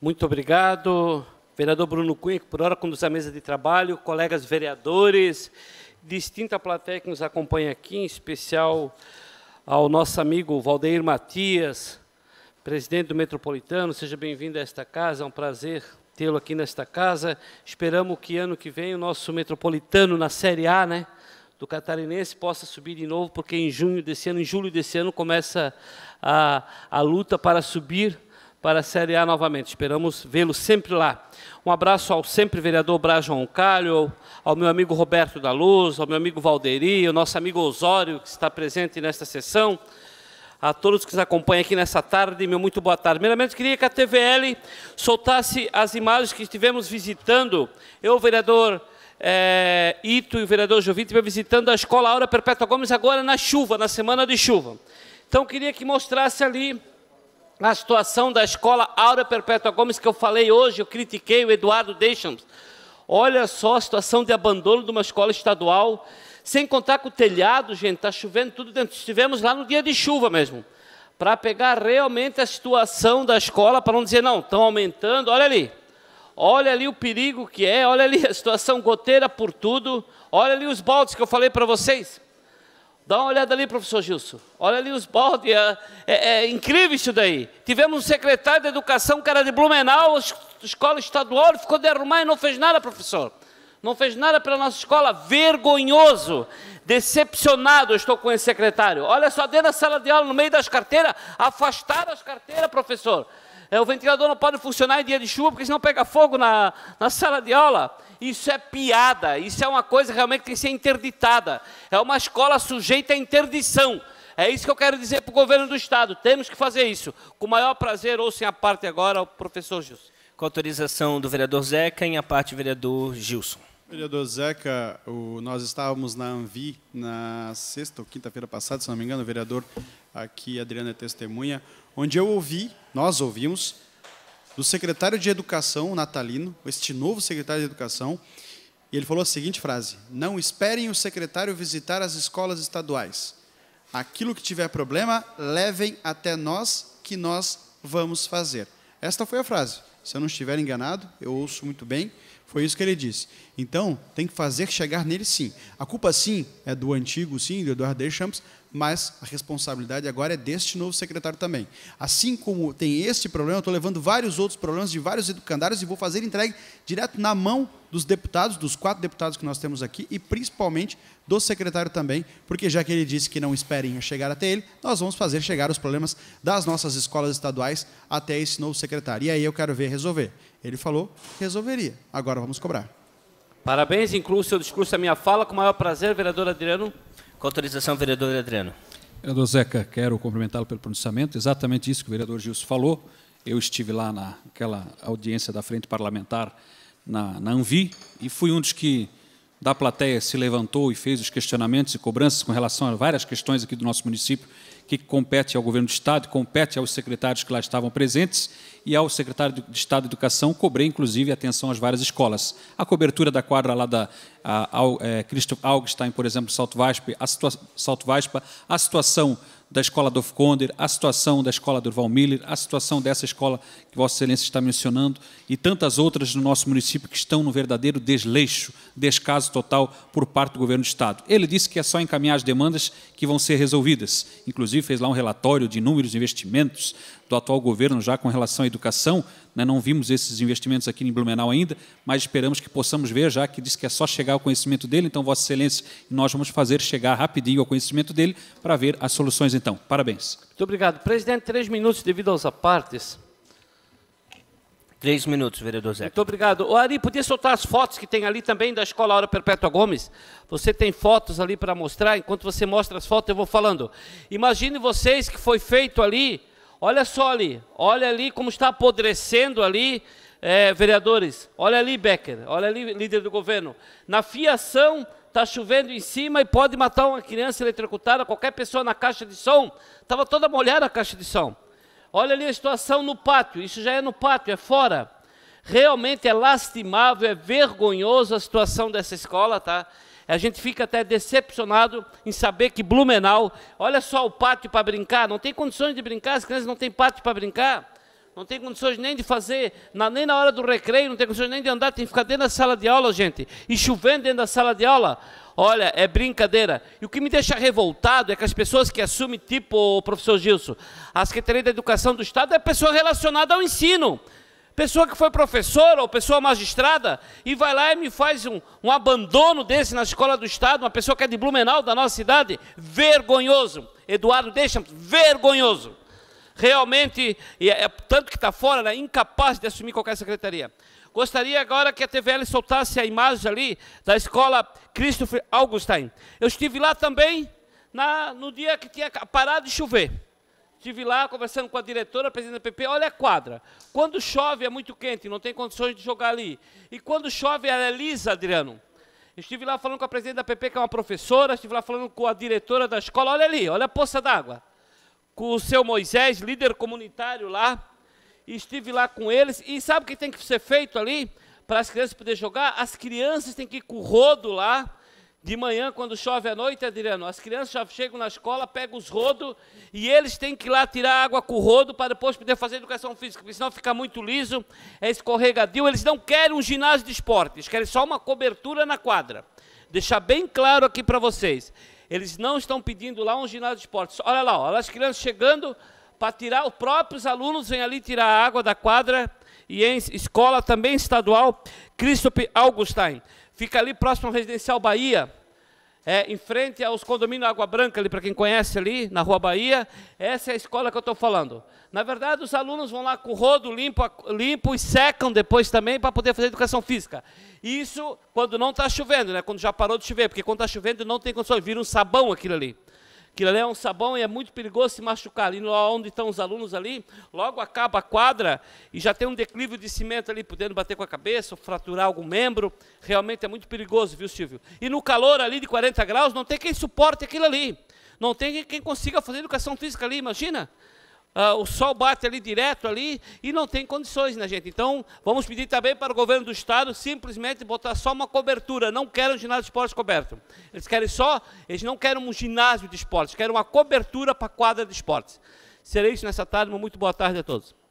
Muito obrigado, vereador Bruno Cunha, que por hora conduz a mesa de trabalho, colegas vereadores, distinta plateia que nos acompanha aqui, em especial ao nosso amigo Valdeir Matias, presidente do Metropolitano. Seja bem-vindo a esta casa, é um prazer tê-lo aqui nesta casa. Esperamos que ano que vem o nosso Metropolitano na Série A, né, do Catarinense possa subir de novo, porque em junho desse ano, em julho desse ano começa a, a luta para subir para a Série A novamente. Esperamos vê-lo sempre lá. Um abraço ao sempre vereador Braz João Calho, ao meu amigo Roberto da Luz, ao meu amigo Valderi, ao nosso amigo Osório, que está presente nesta sessão. A todos que nos acompanham aqui nessa tarde, meu muito boa tarde. Primeiramente, queria que a TVL soltasse as imagens que estivemos visitando. Eu, o vereador é, Ito e o vereador Jovim estiveram visitando a Escola Aura Perpétua Gomes agora na chuva, na semana de chuva. Então, queria que mostrasse ali na situação da escola Aura Perpétua Gomes, que eu falei hoje, eu critiquei o Eduardo Deixams. Olha só a situação de abandono de uma escola estadual, sem contar com o telhado, gente, está chovendo tudo dentro. Estivemos lá no dia de chuva mesmo, para pegar realmente a situação da escola, para não dizer, não, estão aumentando, olha ali. Olha ali o perigo que é, olha ali a situação goteira por tudo, olha ali os baldes que eu falei para vocês. Dá uma olhada ali, professor Gilson. Olha ali os baldes. É, é, é, incrível isso daí. Tivemos um secretário de educação que era de Blumenau, escola estadual, ele ficou arrumar e não fez nada, professor. Não fez nada pela nossa escola. Vergonhoso. Decepcionado estou com esse secretário. Olha só, dentro da sala de aula, no meio das carteiras, afastar as carteiras, professor. É, o ventilador não pode funcionar em dia de chuva, porque senão pega fogo na, na sala de aula. Isso é piada, isso é uma coisa realmente que tem que ser interditada. É uma escola sujeita à interdição. É isso que eu quero dizer para o governo do Estado. Temos que fazer isso. Com o maior prazer, ouçam a parte agora, o professor Gilson. Com autorização do vereador Zeca, em a parte, vereador Gilson. Vereador Zeca, o, nós estávamos na Anvi na sexta ou quinta-feira passada, se não me engano, o vereador aqui a Adriana é testemunha, onde eu ouvi, nós ouvimos, do secretário de Educação, Natalino, este novo secretário de Educação, e ele falou a seguinte frase: Não esperem o secretário visitar as escolas estaduais. Aquilo que tiver problema, levem até nós, que nós vamos fazer. Esta foi a frase se eu não estiver enganado, eu ouço muito bem, foi isso que ele disse. Então, tem que fazer chegar nele sim. A culpa sim é do antigo, sim, do Eduardo Deschamps, mas a responsabilidade agora é deste novo secretário também. Assim como tem este problema, estou levando vários outros problemas de vários educandários e vou fazer entregue direto na mão dos deputados, dos quatro deputados que nós temos aqui, e principalmente do secretário também, porque já que ele disse que não esperem chegar até ele, nós vamos fazer chegar os problemas das nossas escolas estaduais até esse novo secretário. E aí eu quero ver resolver. Ele falou, resolveria. Agora vamos cobrar. Parabéns, incluo seu discurso a minha fala. Com o maior prazer, vereador Adriano. Com autorização, vereador Adriano. Vereador Zeca, quero cumprimentá-lo pelo pronunciamento. Exatamente isso que o vereador Gilson falou. Eu estive lá naquela audiência da Frente Parlamentar na, na Anvi e fui um dos que da plateia se levantou e fez os questionamentos e cobranças com relação a várias questões aqui do nosso município que compete ao governo do Estado, compete aos secretários que lá estavam presentes e ao secretário de Estado de Educação, cobrei, inclusive, atenção às várias escolas. A cobertura da quadra lá da a, é, Augstein, por exemplo, Salto Vaspe, a Salto Vaspa, a situação da escola do Fconder. a situação da escola Durval Miller, a situação dessa escola que Vossa Excelência está mencionando e tantas outras no nosso município que estão no verdadeiro desleixo, descaso total por parte do governo do Estado. Ele disse que é só encaminhar as demandas que vão ser resolvidas. Inclusive, fez lá um relatório de números, investimentos, do atual governo já com relação à educação. Né, não vimos esses investimentos aqui em Blumenau ainda, mas esperamos que possamos ver, já que disse que é só chegar ao conhecimento dele. Então, Vossa Excelência, nós vamos fazer chegar rapidinho ao conhecimento dele para ver as soluções, então. Parabéns. Muito obrigado. Presidente, três minutos devido aos apartes. Três minutos, vereador Zé. Muito obrigado. O Ari, podia soltar as fotos que tem ali também da Escola Aura Perpétua Gomes? Você tem fotos ali para mostrar? Enquanto você mostra as fotos, eu vou falando. Imagine vocês que foi feito ali Olha só ali, olha ali como está apodrecendo ali, é, vereadores. Olha ali, Becker, olha ali, líder do governo. Na fiação está chovendo em cima e pode matar uma criança eletrocutada, qualquer pessoa na caixa de som. Estava toda molhada a caixa de som. Olha ali a situação no pátio, isso já é no pátio, é fora. Realmente é lastimável, é vergonhoso a situação dessa escola, tá? A gente fica até decepcionado em saber que Blumenau, olha só o pátio para brincar, não tem condições de brincar, as crianças não têm pátio para brincar, não tem condições nem de fazer, na, nem na hora do recreio, não tem condições nem de andar, tem que ficar dentro da sala de aula, gente, e chovendo dentro da sala de aula. Olha, é brincadeira. E o que me deixa revoltado é que as pessoas que assumem, tipo o professor Gilson, a Secretaria da Educação do Estado é pessoa relacionada ao ensino. Pessoa que foi professora ou pessoa magistrada e vai lá e me faz um, um abandono desse na escola do Estado, uma pessoa que é de Blumenau, da nossa cidade, vergonhoso. Eduardo deixa vergonhoso. Realmente, é, é tanto que está fora, né, incapaz de assumir qualquer secretaria. Gostaria agora que a TVL soltasse a imagem ali da escola Christopher Augustine. Eu estive lá também na, no dia que tinha parado de chover. Estive lá conversando com a diretora, a presidente da PP, olha a quadra. Quando chove é muito quente, não tem condições de jogar ali. E quando chove ela é lisa, Adriano. Estive lá falando com a presidente da PP, que é uma professora, estive lá falando com a diretora da escola, olha ali, olha a poça d'água. Com o seu Moisés, líder comunitário lá. Estive lá com eles. E sabe o que tem que ser feito ali? Para as crianças poderem jogar? As crianças têm que ir com o rodo lá de manhã, quando chove à noite, Adriano, as crianças chegam na escola, pegam os rodos e eles têm que ir lá tirar água com o rodo para depois poder fazer educação física, porque senão fica muito liso, é escorregadio. Eles não querem um ginásio de esportes, querem só uma cobertura na quadra. Deixar bem claro aqui para vocês. Eles não estão pedindo lá um ginásio de esportes. Olha lá, olha as crianças chegando para tirar, os próprios alunos vêm ali tirar a água da quadra e em escola também estadual, Christophe Augustine. Fica ali próximo ao Residencial Bahia, é, em frente aos condomínios Água Branca, ali para quem conhece ali, na Rua Bahia, essa é a escola que eu estou falando. Na verdade, os alunos vão lá com o rodo, limpo, limpo e secam depois também para poder fazer educação física. Isso quando não está chovendo, né? quando já parou de chover, porque quando está chovendo não tem condições, vira um sabão aquilo ali. Aquilo ali é um sabão e é muito perigoso se machucar. Ali onde estão os alunos ali, logo acaba a quadra e já tem um declive de cimento ali, podendo bater com a cabeça, fraturar algum membro. Realmente é muito perigoso, viu, Silvio? E no calor ali de 40 graus, não tem quem suporte aquilo ali. Não tem quem consiga fazer educação física ali, imagina. Ah, o sol bate ali direto ali e não tem condições, né, gente? Então, vamos pedir também para o governo do estado simplesmente botar só uma cobertura. Não querem um ginásio de esportes coberto. Eles querem só, eles não querem um ginásio de esportes, querem uma cobertura para a quadra de esportes. Será isso nessa tarde. Uma muito boa tarde a todos.